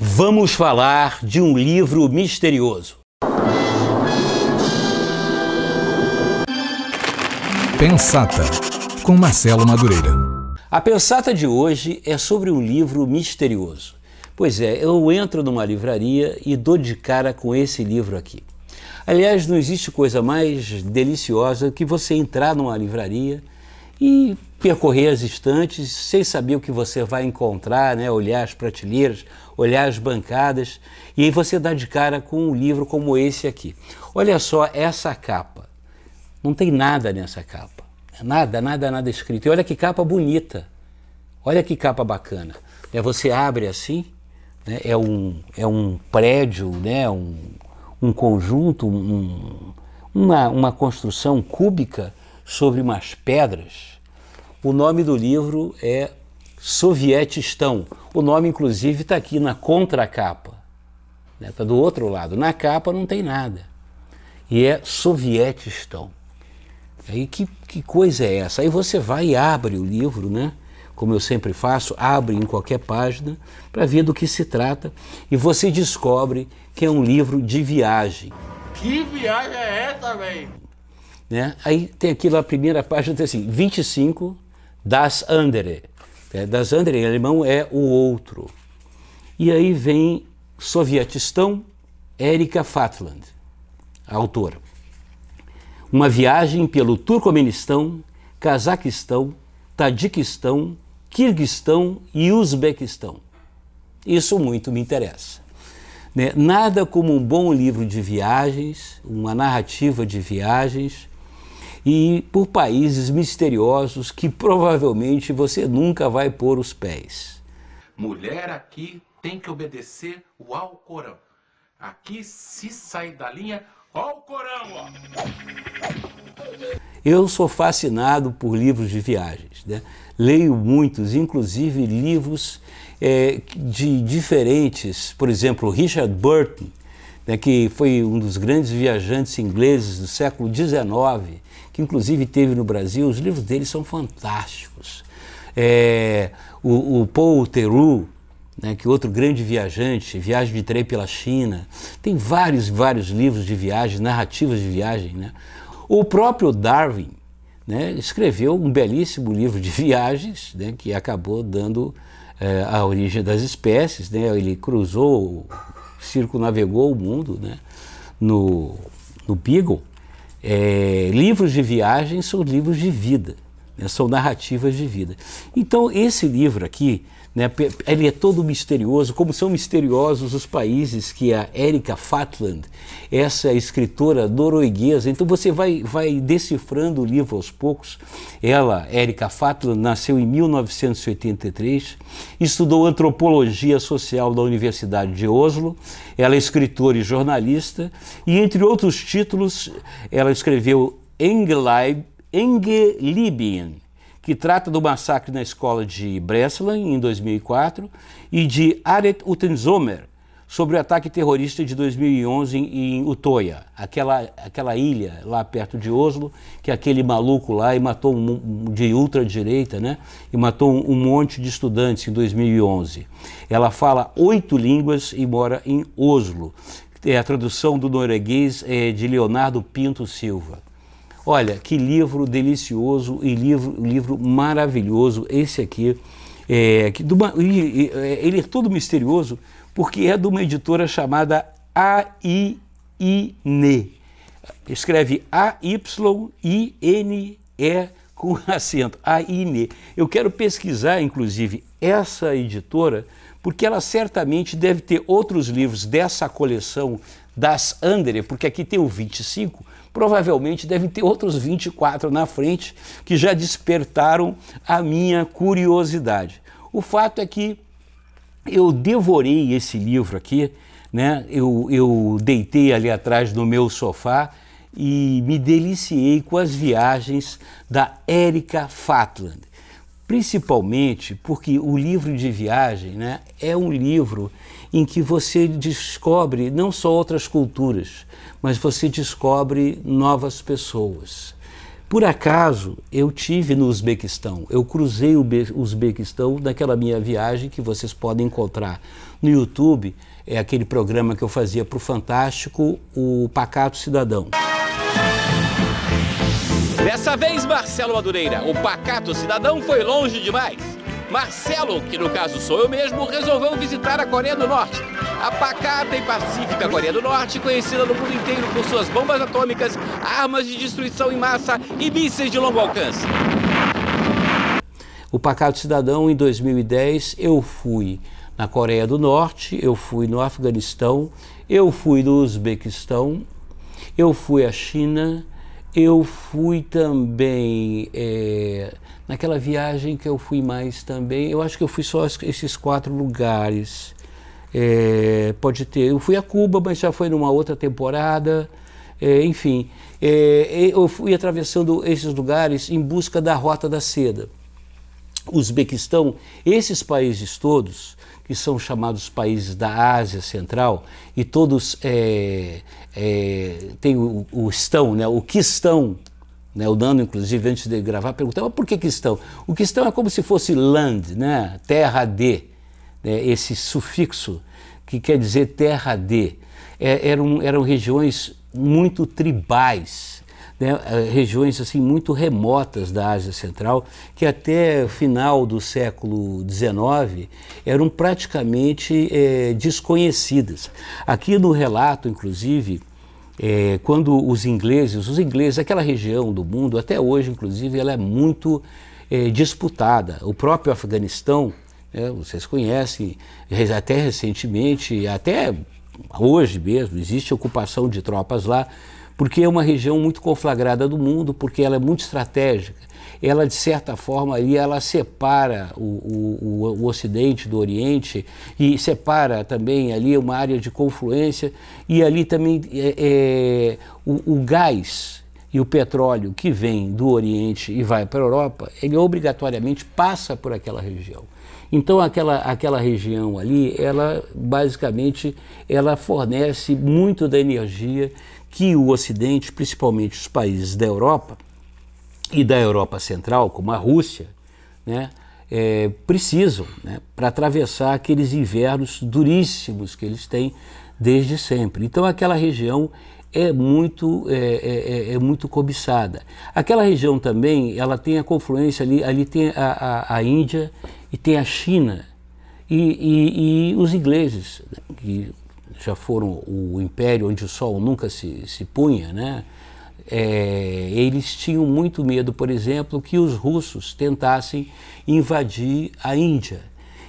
Vamos falar de um livro misterioso. Pensata, com Marcelo Madureira. A pensata de hoje é sobre um livro misterioso. Pois é, eu entro numa livraria e dou de cara com esse livro aqui. Aliás, não existe coisa mais deliciosa que você entrar numa livraria e percorrer as estantes sem saber o que você vai encontrar, né? olhar as prateleiras, olhar as bancadas e aí você dá de cara com um livro como esse aqui. Olha só essa capa. Não tem nada nessa capa. É nada, nada, nada escrito. E olha que capa bonita. Olha que capa bacana. É, você abre assim, né? é, um, é um prédio, né? um, um conjunto, um, uma, uma construção cúbica sobre umas pedras. O nome do livro é Sovietistão. O nome, inclusive, está aqui na contracapa. Está né? Tá do outro lado. Na capa não tem nada. E é Sovietistão. Aí que, que coisa é essa? Aí você vai e abre o livro, né? Como eu sempre faço, abre em qualquer página para ver do que se trata e você descobre que é um livro de viagem. Que viagem é essa, velho? Né? Aí tem aqui na primeira página, tem assim, 25 das Andere, é, das Andrei, em alemão, é o outro. E aí vem Sovietistão, Erika Fatland, a autora. Uma viagem pelo Turcomenistão, Cazaquistão, Tadiquistão, Kirguistão e Uzbequistão. Isso muito me interessa. Né? Nada como um bom livro de viagens, uma narrativa de viagens, e por países misteriosos que provavelmente você nunca vai pôr os pés. Mulher aqui tem que obedecer o Alcorão. Aqui, se sair da linha, ó o Corão! Ó. Eu sou fascinado por livros de viagens. Né? Leio muitos, inclusive livros é, de diferentes. Por exemplo, Richard Burton, né, que foi um dos grandes viajantes ingleses do século XIX, que inclusive teve no Brasil, os livros dele são fantásticos. É, o, o, Paul né, que é outro grande viajante, Viagem de Trem pela China, tem vários, vários livros de viagem, narrativas de viagem. Né? O próprio Darwin né, escreveu um belíssimo livro de viagens, né, que acabou dando é, a origem das espécies. Né? Ele cruzou circunavegou o mundo, né? No, no Beagle, é, livros de viagem são livros de vida, né? são narrativas de vida. Então, esse livro aqui, né? Ele é todo misterioso, como são misteriosos os países que a Erika Fatland, essa escritora norueguesa, então você vai, vai decifrando o livro aos poucos. Ela, Erika Fatland, nasceu em 1983, estudou antropologia social da Universidade de Oslo, ela é escritora e jornalista, e entre outros títulos, ela escreveu Engleib, Engelibien, que trata do massacre na escola de Breslan, em 2004, e de Aret Utenzomer, sobre o ataque terrorista de 2011 em Utoya, aquela, aquela ilha lá perto de Oslo, que aquele maluco lá e matou um, de ultradireita, né? E matou um, um monte de estudantes em 2011. Ela fala oito línguas e mora em Oslo. É a tradução do norueguês é, de Leonardo Pinto Silva. Olha, que livro delicioso e livro, livro maravilhoso esse aqui. É, que, é, ele é todo misterioso porque é de uma editora chamada AIINE. Escreve A-Y-I-N-E com acento, AINE. Eu quero pesquisar, inclusive, essa editora, porque ela certamente deve ter outros livros dessa coleção das Andere, porque aqui tem o 25, provavelmente devem ter outros 24 na frente que já despertaram a minha curiosidade. O fato é que eu devorei esse livro aqui, né? eu, eu deitei ali atrás no meu sofá e me deliciei com as viagens da Erika Fatland. Principalmente porque o livro de viagem né, é um livro em que você descobre não só outras culturas, mas você descobre novas pessoas. Por acaso, eu tive no Uzbequistão, eu cruzei o Uzbequistão naquela minha viagem que vocês podem encontrar no YouTube, é aquele programa que eu fazia para o Fantástico, o Pacato Cidadão. Dessa vez, Marcelo Madureira, o Pacato Cidadão foi longe demais. Marcelo, que no caso sou eu mesmo, resolveu visitar a Coreia do Norte. A pacata e pacífica Coreia do Norte, conhecida no mundo inteiro por suas bombas atômicas, armas de destruição em massa e mísseis de longo alcance. O Pacato Cidadão, em 2010, eu fui na Coreia do Norte, eu fui no Afeganistão, eu fui no Uzbequistão, eu fui à China, eu fui também é, Naquela viagem que eu fui mais também, eu acho que eu fui só esses quatro lugares. É, pode ter. Eu fui a Cuba, mas já foi numa outra temporada. É, enfim, é, eu fui atravessando esses lugares em busca da Rota da Seda. Uzbequistão, esses países todos, que são chamados países da Ásia Central, e todos é, é, têm o, o estão, né, o estão né? o dano inclusive, antes de gravar, perguntava por que cristão. O cristão é como se fosse land, né? terra de, né? esse sufixo que quer dizer terra de. É, eram, eram regiões muito tribais, né, eh, regiões assim muito remotas da Ásia Central, que até o final do século XIX eram praticamente é, desconhecidas. Aqui no relato, inclusive, é, quando os ingleses, os ingleses, aquela região do mundo, até hoje, inclusive, ela é muito é, disputada. O próprio Afeganistão, né, vocês conhecem, até recentemente, até hoje mesmo, existe ocupação de tropas lá, porque é uma região muito conflagrada do mundo, porque ela é muito estratégica ela de certa forma ali ela separa o, o, o, Ocidente do Oriente e separa também ali uma área de confluência e ali também é, é, o, o gás e o petróleo que vem do Oriente e vai para a Europa, ele obrigatoriamente passa por aquela região. Então aquela, aquela região ali, ela basicamente ela fornece muito da energia que o Ocidente, principalmente os países da Europa, e da Europa Central, como a Rússia, né, é, precisam né, para atravessar aqueles invernos duríssimos que eles têm desde sempre. Então, aquela região é muito, é, é, é, é, muito cobiçada. Aquela região também, ela tem a confluência ali, ali tem a, a, a Índia e tem a China. E, e, e, os ingleses, né, que já foram o império onde o sol nunca se, se punha, né? é, eles tinham muito medo, por exemplo, que os russos tentassem invadir a Índia.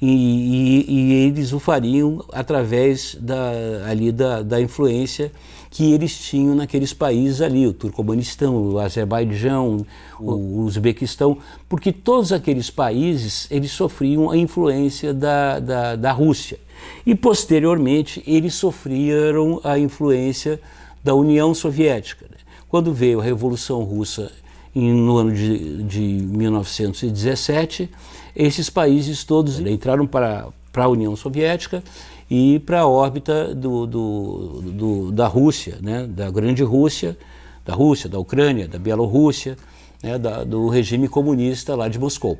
E, e, e eles o fariam através da, ali da, da influência que eles tinham naqueles países ali, o Turcomanistão, o Azerbaijão, o, o Uzbequistão, porque todos aqueles países eles sofriam a influência da, da, da Rússia. E posteriormente eles sofreram a influência da União Soviética. Né? Quando veio a Revolução Russa em, no ano de, de 1917, esses países todos entraram para, para a União Soviética e para a órbita do, do, do, da Rússia, né, da Grande Rússia, da Rússia, da Ucrânia, da Bielorrússia, né, da, do regime comunista lá de Moscou.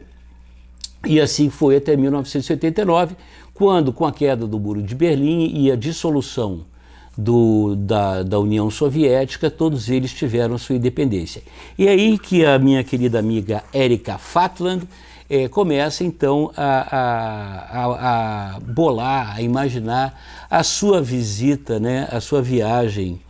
E assim foi até 1989, quando, com a queda do Muro de Berlim e a dissolução do, da, da União Soviética, todos eles tiveram sua independência. E aí que a minha querida amiga Erika Fatland é, começa então a, a, a, a, bolar, a imaginar a sua visita, né, a sua viagem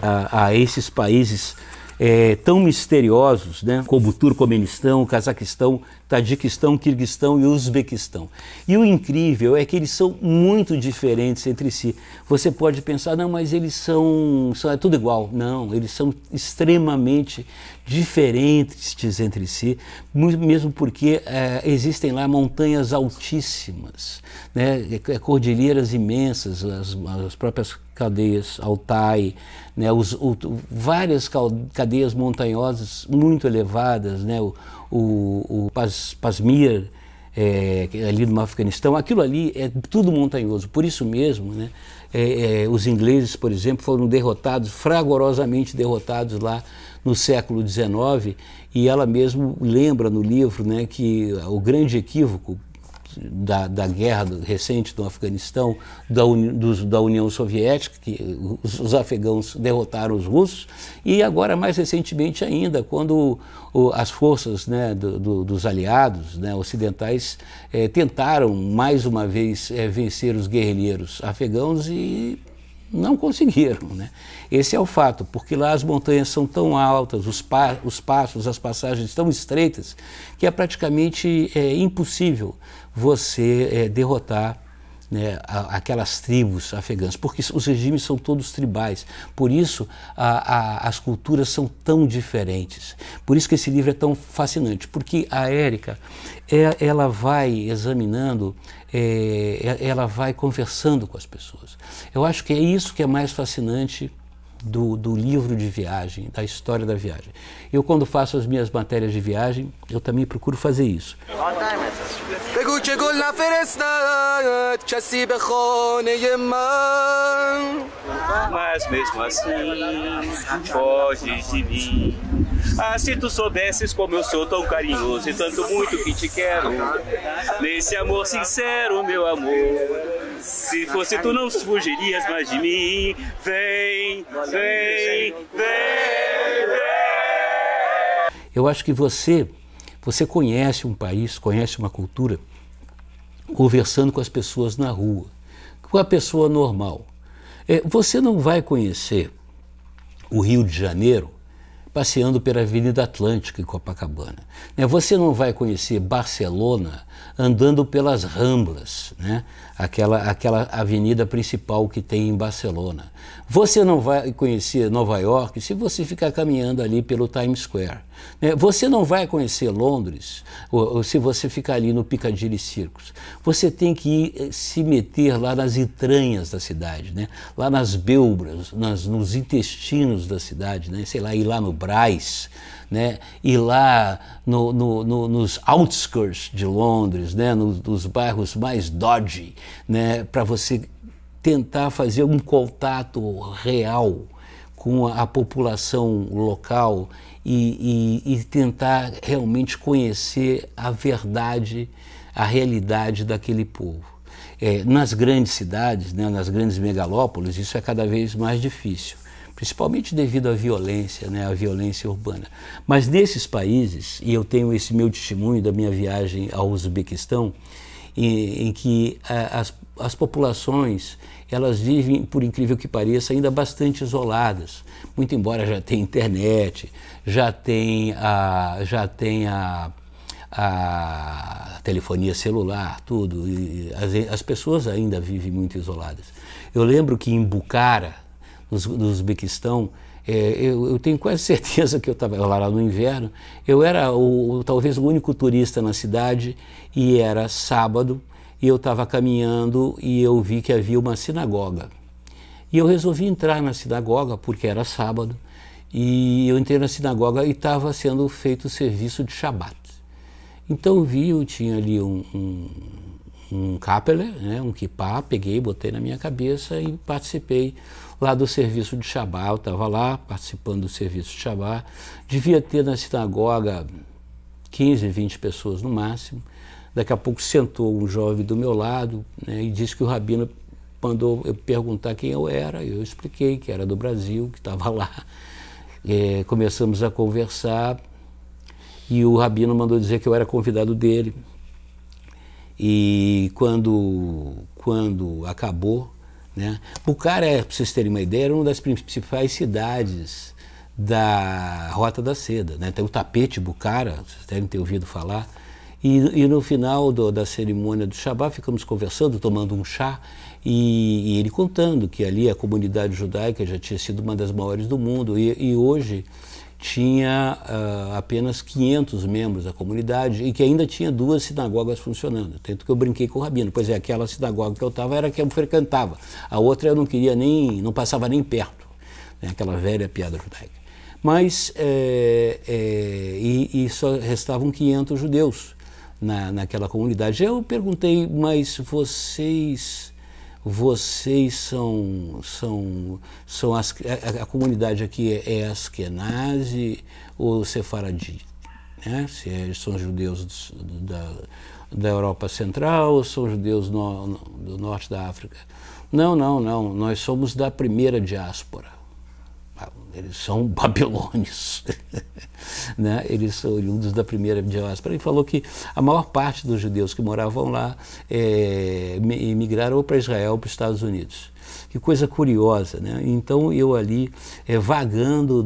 a, a esses países é, tão misteriosos, né, como Turcomenistão, Cazaquistão, Tadiquistão, Quirguistão e Uzbequistão. E o incrível é que eles são muito diferentes entre si. Você pode pensar, não, mas eles são, são é tudo igual. Não, eles são extremamente diferentes entre si, mesmo porque é, existem lá montanhas altíssimas, né, é, é cordilheiras imensas, as, as próprias cadeias Altai, né, os, o, várias cadeias montanhosas muito elevadas, né, o, o, o Pas, Pasmir, eh, é, ali no Afeganistão, aquilo ali é tudo montanhoso, por isso mesmo, né, é, os ingleses, por exemplo, foram derrotados, fragorosamente derrotados lá no século XIX, e ela mesmo lembra no livro né, que o grande equívoco da, da, guerra recente do Afeganistão, da, uni, dos, da União Soviética, que os, os, afegãos derrotaram os russos, e agora, mais recentemente ainda, quando o, as forças né, do, do, dos aliados né, ocidentais eh, tentaram mais uma vez eh, vencer os guerrilheiros afegãos e não conseguiram. Né? Esse é o fato, porque lá as montanhas são tão altas, os, pa os passos, as passagens tão estreitas, que é praticamente é, impossível você é, derrotar né, aquelas tribos afegãs, porque os regimes são todos tribais, por isso a, a, as culturas são tão diferentes. Por isso que esse livro é tão fascinante, porque a Érica, é, ela vai examinando, é, é, ela vai conversando com as pessoas. Eu acho que é isso que é mais fascinante do, do, livro de viagem, da história da viagem. Eu, quando faço as minhas matérias de viagem, eu também procuro fazer isso. Tá بگو که گل نفرستد کسی به خانه من Mas mesmo assim, foge de mim. Ah, se tu soubesses como eu sou tão carinhoso e tanto muito que te quero. Nesse amor sincero, meu amor. Se fosse tu não fugirias mais de mim Vem, vem, vem, vem Eu acho que você você conhece um país, conhece uma cultura, conversando com as pessoas na rua, com a pessoa normal. É, você não vai conhecer o Rio de Janeiro passeando pela Avenida Atlântica em Copacabana. Né? Você não vai conhecer Barcelona andando pelas Ramblas, né? aquela, aquela avenida principal que tem em Barcelona. Você não vai conhecer Nova York se você ficar caminhando ali pelo Times Square. Né? Você não vai conhecer Londres se você ficar ali no Piccadilly Circus. Você tem que ir eh, se meter lá nas entranhas da cidade, né? lá nas belbras, nas, nos intestinos da cidade, né? sei lá, ir lá no Braz, né? ir lá no, no, no, nos outskirts de Londres, né? nos, nos bairros mais dodgy, né? para você tentar fazer um contato real com a população local e, e, e tentar realmente conhecer a verdade, a realidade daquele povo. É, nas grandes cidades, né, nas grandes megalópolis, isso é cada vez mais difícil, principalmente devido à violência, né, à violência urbana. Mas nesses países, e eu tenho esse meu testemunho da minha viagem ao Uzbequistão, em, em que a, as, as populações elas vivem, por incrível que pareça, ainda bastante isoladas. Muito embora já tenha internet, já tenha, já tenha a telefonia celular, tudo. As, as, pessoas ainda vivem muito isoladas. Eu lembro que em Bukhara, no, Uzbequistão, é, eu, eu, tenho quase certeza que eu estava lá no inverno, eu era o, talvez o único turista na cidade e era sábado e eu estava caminhando e eu vi que havia uma sinagoga. E eu resolvi entrar na sinagoga, porque era sábado, e eu entrei na sinagoga e estava sendo feito o serviço de Shabat. Então eu vi, eu tinha ali um, um, um kapeler, né, um kipá, peguei, botei na minha cabeça e participei lá do serviço de Shabat. Eu estava lá participando do serviço de Shabat. Devia ter na sinagoga 15, 20 pessoas no máximo. Daqui a pouco sentou um jovem do meu lado né, e disse que o Rabino mandou eu perguntar quem eu era. Eu expliquei que era do Brasil, que estava lá. É, começamos a conversar e o Rabino mandou dizer que eu era convidado dele. E quando, quando acabou, né? Bucara, é, para vocês terem uma ideia, era uma das principais cidades da Rota da Seda. Né? Tem o tapete Bucara, vocês devem ter ouvido falar e, e no final do, da cerimônia do Shabá ficamos conversando, tomando um chá, e, e, ele contando que ali a comunidade judaica já tinha sido uma das maiores do mundo, e, e hoje tinha uh, apenas 500 membros da comunidade e que ainda tinha duas sinagogas funcionando. Tanto que eu brinquei com o Rabino. Pois é, aquela sinagoga que eu estava era que eu frequentava. A outra eu não queria nem, não passava nem perto. Né? Aquela velha piada judaica. Mas, é, é, e, e só restavam 500 judeus na, naquela comunidade. Eu perguntei, mas vocês vocês são são são as, a, a comunidade aqui é, é askenazi ou sefaradi, né? Se é, são judeus da, da Europa Central ou são judeus no, no, do norte da África? Não, não, não. Nós somos da primeira diáspora eles são babilônios, né? eles são oriundos da primeira diáspora. Ele falou que a maior parte dos judeus que moravam lá é, emigraram para Israel ou para os Estados Unidos. Que coisa curiosa, né? Então eu ali é, vagando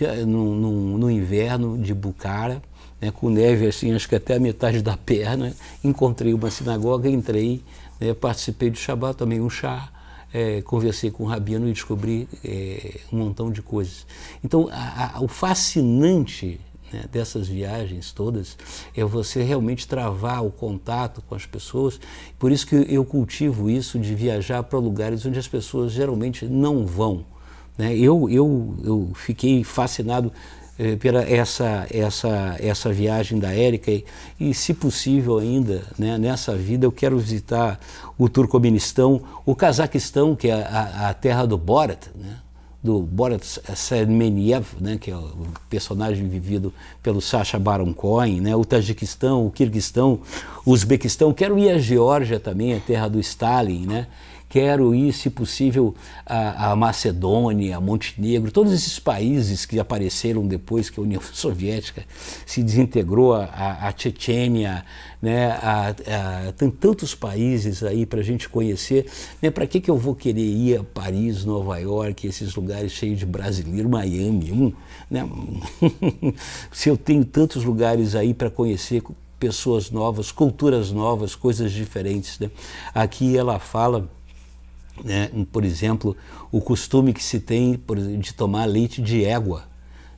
eh, num, num, num, no inverno de Bucara, né, com neve assim, acho que até a metade da perna, encontrei uma sinagoga, entrei, né, participei do Shabat, tomei um chá, é, conversei com o Rabino e descobri é, um montão de coisas. Então, a, a, o fascinante né, dessas viagens todas é você realmente travar o contato com as pessoas. Por isso que eu cultivo isso de viajar para lugares onde as pessoas geralmente não vão. Né? Eu, eu, eu fiquei fascinado eh, pela essa, essa, essa viagem da Érica e, e, se possível ainda, né, nessa vida, eu quero visitar o Turcomenistão, o Cazaquistão, que é a, a terra do Borat, né, do Borat Sermeniev, né, que é o personagem vivido pelo Sacha Baron Cohen, né, o Tajiquistão, o Kirguistão, o Uzbequistão. Quero ir à Geórgia também, a terra do Stalin, né, quero ir, se possível, a Macedônia, a Montenegro, todos esses países que apareceram depois que a União Soviética se desintegrou, a, a Chechênia, né, a, a, tem tantos países aí para a gente conhecer. Né, para que, que eu vou querer ir a Paris, Nova York, esses lugares cheios de brasileiro, Miami? Hum, né, se eu tenho tantos lugares aí para conhecer, pessoas novas, culturas novas, coisas diferentes. Né? Aqui ela fala né? Por exemplo, o costume que se tem de tomar leite de égua.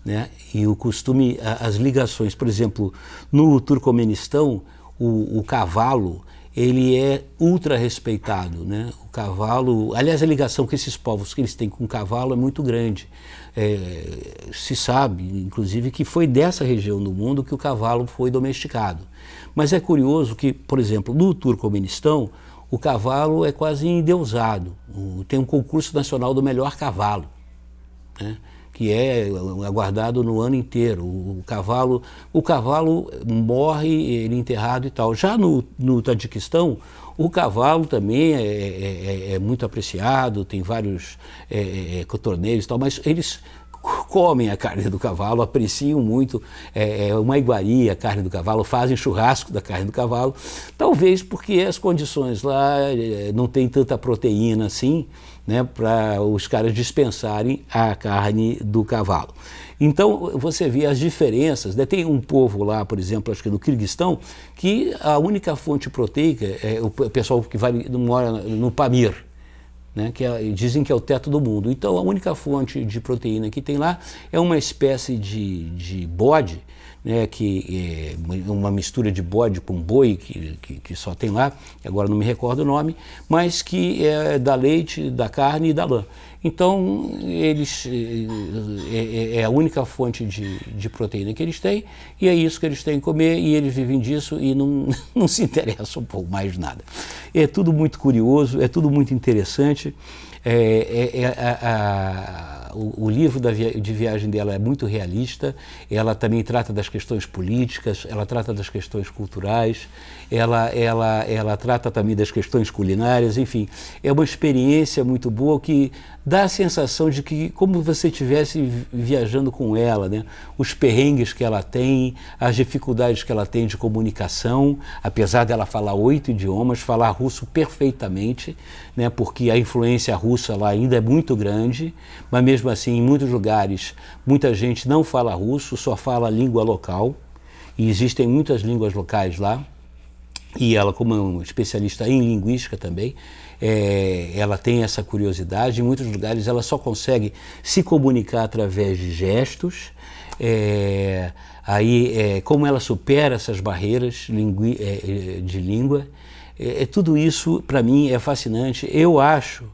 Né? E o costume, as ligações. Por exemplo, no Turcomenistão, o, o cavalo ele é ultra respeitado, né? O cavalo, aliás, a ligação que esses povos que eles têm com o cavalo é muito grande. É, se sabe, inclusive, que foi dessa região do mundo que o cavalo foi domesticado. Mas é curioso que, por exemplo, no Turcomenistão, o cavalo é quase endeusado. Tem um concurso nacional do melhor cavalo, né? que é aguardado no ano inteiro. O cavalo, o cavalo morre, ele é enterrado e tal. Já no, no Tadiquistão, o cavalo também é, é, é, é muito apreciado, tem vários é, é, torneios e tal, mas eles comem a carne do cavalo, apreciam muito é, é, uma iguaria a carne do cavalo, fazem churrasco da carne do cavalo, talvez porque as condições lá é, não tem tanta proteína assim, né, para os caras dispensarem a carne do cavalo. Então você vê as diferenças. Né? Tem um povo lá, por exemplo, acho que no Kirguistão, que a única fonte proteica é o pessoal que vai, mora no Pamir né, que é, dizem que é o teto do mundo. Então, a única fonte de proteína que tem lá é uma espécie de, de bode, né, que é uma mistura de bode com boi, que, que, que, só tem lá, agora não me recordo o nome, mas que é da leite, da carne e da lã. Então, eles, é, é a única fonte de, de, proteína que eles têm, e é isso que eles têm que comer, e eles vivem disso e não, não se interessam por mais nada. É tudo muito curioso, é tudo muito interessante. É, é, é a, a o, o livro via, de viagem dela é muito realista, ela também trata das questões políticas, ela trata das questões culturais, ela, ela, ela trata também das questões culinárias, enfim, é uma experiência muito boa que dá a sensação de que como você estivesse viajando com ela, né? os perrengues que ela tem, as dificuldades que ela tem de comunicação, apesar dela falar oito idiomas, falar russo perfeitamente, né? porque a influência russa lá ainda é muito grande, mas mesmo mesmo assim, em muitos lugares, muita gente não fala russo, só fala a língua local. E existem muitas línguas locais lá. E ela, como é uma especialista em linguística também, é, ela tem essa curiosidade. Em muitos lugares, ela só consegue se comunicar através de gestos. É, aí, é, como ela supera essas barreiras é, é, de língua, é, é tudo isso para mim é fascinante. Eu acho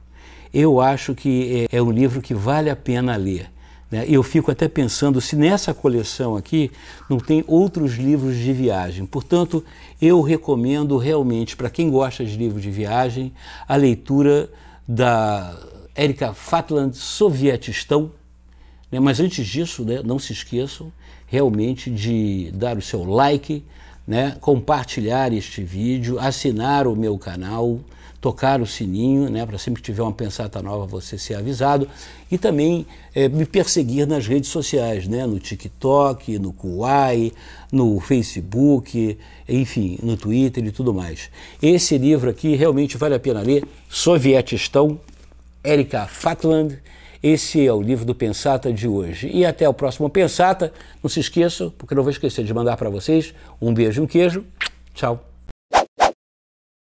eu acho que eh, é um livro que vale a pena ler. Né? Eu fico até pensando se nessa coleção aqui não tem outros livros de viagem. Portanto, eu recomendo realmente para quem gosta de livros de viagem a leitura da Erika Fatland Sovietistão. Né? Mas antes disso, né, não se esqueçam realmente de dar o seu like, compartilhar este vídeo, assinar o meu canal tocar o sininho, né, para sempre que tiver uma pensata nova você ser avisado, e também é, me perseguir nas redes sociais, né, no TikTok, no Kuai, no Facebook, enfim, no Twitter e tudo mais. Esse livro aqui realmente vale a pena ler, Sovietistão, Erika Fatland, esse é o livro do Pensata de hoje. E até o próximo Pensata. Não se esqueça, porque não vou esquecer de mandar para vocês um beijo e um queijo. Tchau.